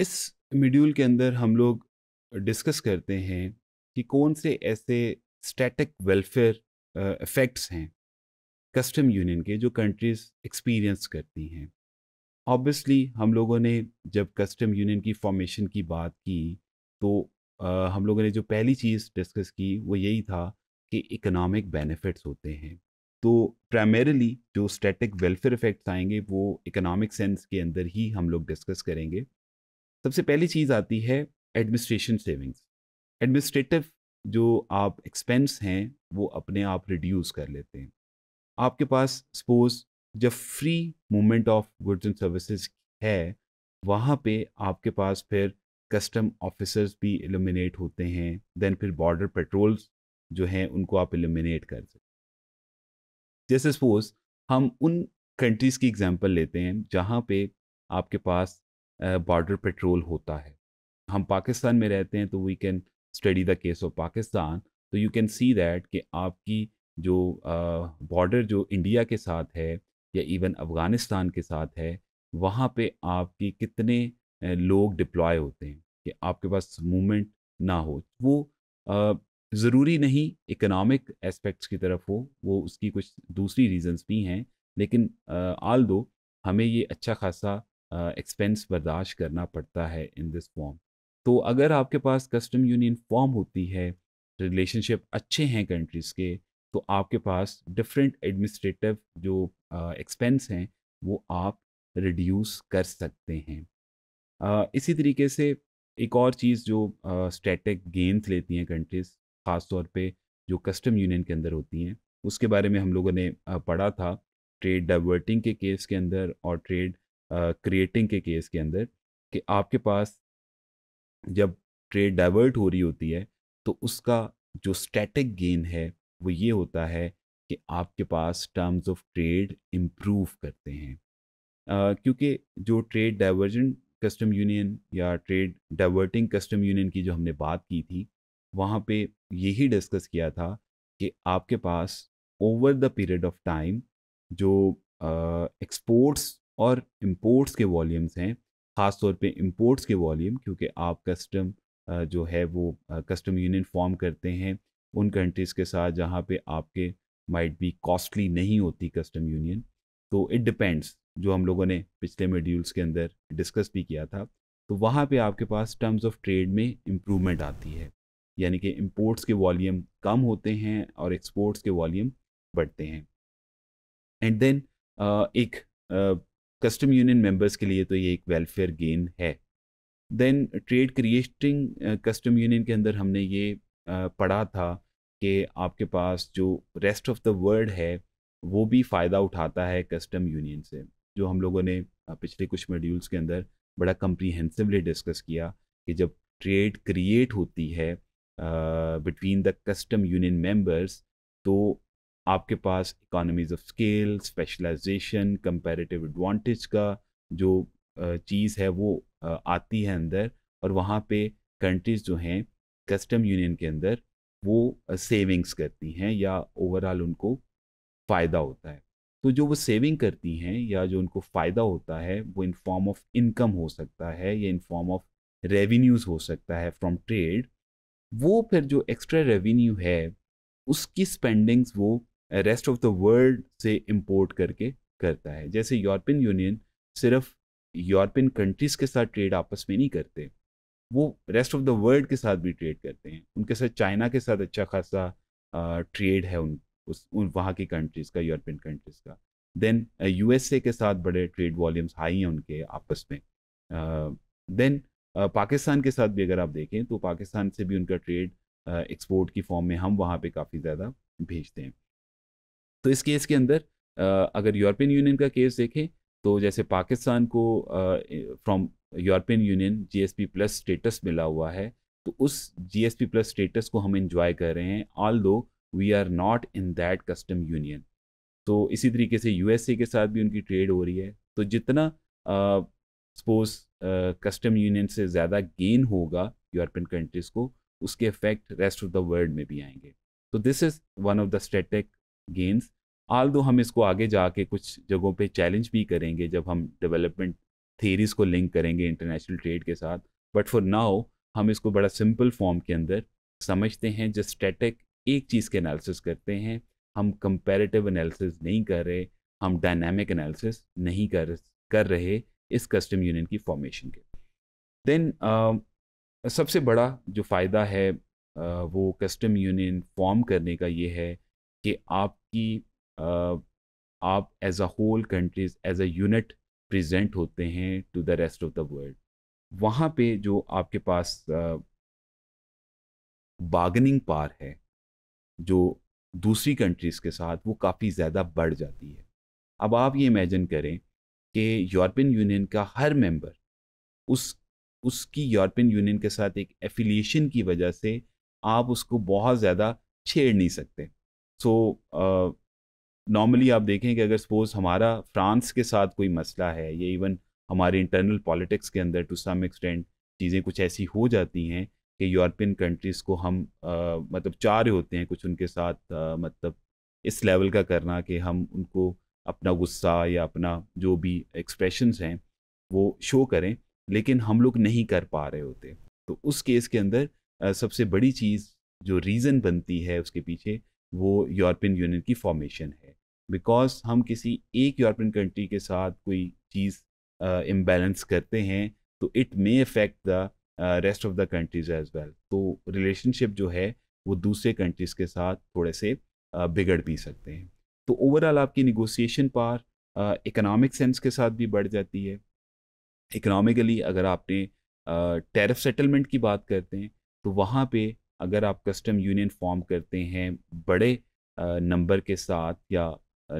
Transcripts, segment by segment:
इस मीड्यूल के अंदर हम लोग डिस्कस करते हैं कि कौन से ऐसे स्टैटिक वेलफेयर इफ़ेक्ट्स हैं कस्टम यूनियन के जो कंट्रीज़ एक्सपीरियंस करती हैं ऑब्वियसली हम लोगों ने जब कस्टम यूनियन की फॉर्मेशन की बात की तो आ, हम लोगों ने जो पहली चीज़ डिस्कस की वो यही था कि इकोनॉमिक बेनिफिट्स होते हैं तो प्राइमरली जो स्टैटिक वेलफेयर इफ़ेक्ट्स आएंगे वो इकोनॉमिक सेंस के अंदर ही हम लोग डिस्कस करेंगे सबसे पहली चीज़ आती है एडमिनिस्ट्रेशन सेविंग्स एडमिनिस्ट्रेटिव जो आप एक्सपेंस हैं वो अपने आप रिड्यूस कर लेते हैं आपके पास सपोज जब free movement of goods and services है वहाँ पे आपके पास फिर कस्टम ऑफिसर्स भी एलिमिनेट होते हैं देन फिर बॉर्डर पेट्रोल्स जो हैं उनको आप एलिमिनेट कर सकते जैसे सपोज हम उन कंट्रीज़ की एग्जांपल लेते हैं जहाँ पे आपके पास बॉर्डर पेट्रोल होता है हम पाकिस्तान में रहते हैं तो we can study the case of Pakistan तो यू कैन सी दैट कि आपकी जो बॉर्डर जो इंडिया के साथ है या इवन अफ़गानिस्तान के साथ है वहाँ पे आपकी कितने लोग डिप्लॉय होते हैं कि आपके पास मूवमेंट ना हो वो ज़रूरी नहीं इकोनॉमिक एस्पेक्ट्स की तरफ हो वो उसकी कुछ दूसरी रीजंस भी हैं लेकिन आल दो हमें ये अच्छा खासा एक्सपेंस बर्दाश्त करना पड़ता है इन दिस फॉर्म तो अगर आपके पास कस्टम यूनियन फॉर्म होती है रिलेशनशिप अच्छे हैं कंट्रीज़ के तो आपके पास डिफरेंट एडमिनिस्ट्रेटिव जो एक्सपेंस uh, हैं वो आप रिड्यूस कर सकते हैं uh, इसी तरीके से एक और चीज़ जो स्टैटिक uh, गेंस लेती हैं कंट्रीज़ ख़ास तौर पे जो कस्टम यूनियन के अंदर होती हैं उसके बारे में हम लोगों ने uh, पढ़ा था ट्रेड डाइवर्टिंग के केस के अंदर और ट्रेड क्रिएटिंग के केस के अंदर कि आपके पास जब ट्रेड डाइवर्ट हो रही होती है तो उसका जो स्टैटिक गेन है वो ये होता है कि आपके पास टर्म्स ऑफ ट्रेड इम्प्रूव करते हैं क्योंकि जो ट्रेड डाइवर्जेंट कस्टम यूनियन या ट्रेड डाइवर्टिंग कस्टम यूनियन की जो हमने बात की थी वहाँ पे यही डिस्कस किया था कि आपके पास over the period of time जो एक्सपोर्ट्स और इम्पोर्ट्स के वॉल्यूम्स हैं ख़ास तौर पे इम्पोर्ट्स के वॉल्यूम क्योंकि आप कस्टम जो है वो कस्टम यूनियन फॉर्म करते हैं उन कंट्रीज़ के साथ जहाँ पे आपके माइट भी कॉस्टली नहीं होती कस्टम यूनियन तो इट डिपेंड्स जो हम लोगों ने पिछले मेड्यूल्स के अंदर डिस्कस भी किया था तो वहाँ पे आपके पास टर्म्स ऑफ ट्रेड में इम्प्रूवमेंट आती है यानी कि इम्पोर्ट्स के वॉल्यूम कम होते हैं और एक्सपोर्ट्स के वॉल्यूम बढ़ते हैं एंड देन uh, एक uh, कस्टम यूनियन मेंबर्स के लिए तो ये एक वेलफेयर गेन है then trade creating custom union के अंदर हमने ये uh, पढ़ा था कि आपके पास जो रेस्ट ऑफ द वर्ल्ड है वो भी फ़ायदा उठाता है कस्टम यूनियन से जो हम लोगों ने uh, पिछले कुछ मॉड्यूल्स के अंदर बड़ा कम्प्रीहेंसिवली डिस्कस किया कि जब ट्रेड क्रिएट होती है between the custom union members तो आपके पास economies of scale specialisation comparative advantage का जो चीज़ है वो आती है अंदर और वहाँ पे कंट्रीज़ जो हैं कस्टम यूनियन के अंदर वो सेविंग्स करती हैं या ओवरऑल उनको फ़ायदा होता है तो जो वो सेविंग करती हैं या जो उनको फ़ायदा होता है वो इन फॉर्म ऑफ इनकम हो सकता है या इन फॉर्म ऑफ रेवेन्यूज़ हो सकता है फ्रॉम ट्रेड वो फिर जो एक्स्ट्रा रेवेन्यू है उसकी स्पेंडिंग्स वो रेस्ट ऑफ द वर्ल्ड से इम्पोर्ट करके करता है जैसे यूरोपियन यूनियन सिर्फ यूरोपियन कंट्रीज़ के साथ ट्रेड आपस में नहीं करते वो रेस्ट ऑफ द वर्ल्ड के साथ भी ट्रेड करते हैं उनके साथ चाइना के साथ अच्छा खासा ट्रेड है उन उस उन वहाँ की कंट्रीज़ का यूरोपियन कंट्रीज़ का देन यू के साथ बड़े ट्रेड वॉल्यूम्स हाई हैं उनके आपस में देन पाकिस्तान के साथ भी अगर आप देखें तो पाकिस्तान से भी उनका ट्रेड एक्सपोर्ट की फॉर्म में हम वहाँ पे काफ़ी ज़्यादा भेजते हैं तो इस केस के अंदर अगर यूरोपियन यूनियन का केस देखें तो जैसे पाकिस्तान को from European union GSP plus status मिला हुआ है तो उस जीएसपी प्लस स्टेटस को हम इंजॉय कर रहे हैं although we are not in that custom union तो इसी तरीके से यूएसए के साथ भी उनकी ट्रेड हो रही है तो जितना सपोज कस्टम यूनियन से ज़्यादा गेन होगा यूरोपियन कंट्रीज़ को उसके effect rest of the world में भी आएंगे तो this is one of the static gains although हम इसको आगे जाके कुछ जगहों पे चैलेंज भी करेंगे जब हम डेवलपमेंट थेरीज को लिंक करेंगे इंटरनेशनल ट्रेड के साथ बट फॉर नाउ हम इसको बड़ा सिंपल फॉर्म के अंदर समझते हैं जो स्टैटिक एक चीज़ के एनालिसिस करते हैं हम कंपेरेटिव एनालिसिस नहीं कर रहे हम डायनामिक एनालिसिस नहीं कर कर रहे इस कस्टम यूनियन की फॉर्मेशन के देन uh, सबसे बड़ा जो फ़ायदा है uh, वो कस्टम यूनियन फॉर्म करने का ये है कि आपकी आप as a whole countries as a unit present होते हैं to the rest of the world वहाँ पे जो आपके पास बागनिंग पार है जो दूसरी कंट्रीज़ के साथ वो काफ़ी ज़्यादा बढ़ जाती है अब आप ये इमेजिन करें कि यूरोपियन यूनियन का हर मेंबर उस उसकी यूरोपियन यूनियन के साथ एक एफिलिएशन की वजह से आप उसको बहुत ज़्यादा छेड़ नहीं सकते सो so, नॉर्मली uh, आप देखें कि अगर सपोज हमारा फ्रांस के साथ कोई मसला है या इवन हमारे इंटरनल पॉलिटिक्स के अंदर टू सम एक्सटेंट चीज़ें कुछ ऐसी हो जाती हैं कि यूरोपियन कंट्रीज़ को हम आ, uh, मतलब चाह रहे होते हैं कुछ उनके साथ आ, uh, मतलब इस लेवल का करना कि हम उनको अपना गुस्सा या अपना जो भी एक्सप्रेशंस हैं वो शो करें लेकिन हम लोग नहीं कर पा रहे होते तो उस केस के अंदर आ, सबसे बड़ी चीज़ जो रीज़न बनती है उसके पीछे वो यूरोपियन यूनियन की फॉर्मेशन है बिकॉज हम किसी एक यूरोपियन कंट्री के साथ कोई चीज़ इम्बेलेंस uh, करते हैं तो it may affect the rest of the countries as well तो रिलेशनशिप जो है वो दूसरे कंट्रीज़ के साथ थोड़े से बिगड़ भी सकते हैं तो ओवरऑल आपकी निगोसिएशन पार इकोनॉमिक सेंस के साथ भी बढ़ जाती है इकोनॉमिकली अगर आपने टेरफ सेटलमेंट की बात करते हैं तो वहाँ पे अगर आप कस्टम यूनियन फॉर्म करते हैं बड़े नंबर के साथ या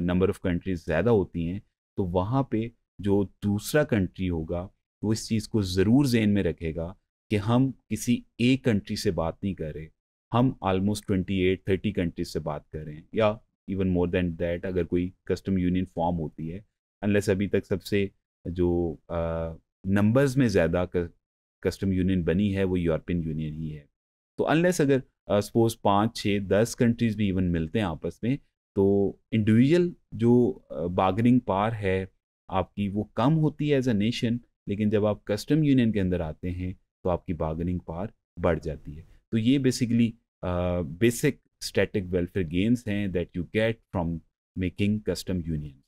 नंबर ऑफ़ कंट्रीज ज़्यादा होती हैं तो वहाँ पे जो दूसरा कंट्री होगा वो इस चीज़ को ज़रूर जेन में रखेगा कि हम किसी एक कंट्री से बात नहीं कर रहे हम almost twenty eight thirty countries से बात कर रहे हैं या इवन मोर देन दैट अगर कोई कस्टम यूनियन फॉर्म होती है अनलेस अभी तक सबसे जो नंबर्स में ज़्यादा कस्टम यूनियन बनी है वो यूरोपियन यूनियन ही है तो अनलेस अगर सपोज पाँच छः दस कंट्रीज भी इवन मिलते हैं आपस में तो इंडिविजुअल जो बार्गनिंग पार है आपकी वो कम होती है एज अ नेशन लेकिन जब आप कस्टम यूनियन के अंदर आते हैं तो आपकी बार्गनिंग पार बढ़ जाती है तो ये basically basic static welfare gains हैं that you get from making custom union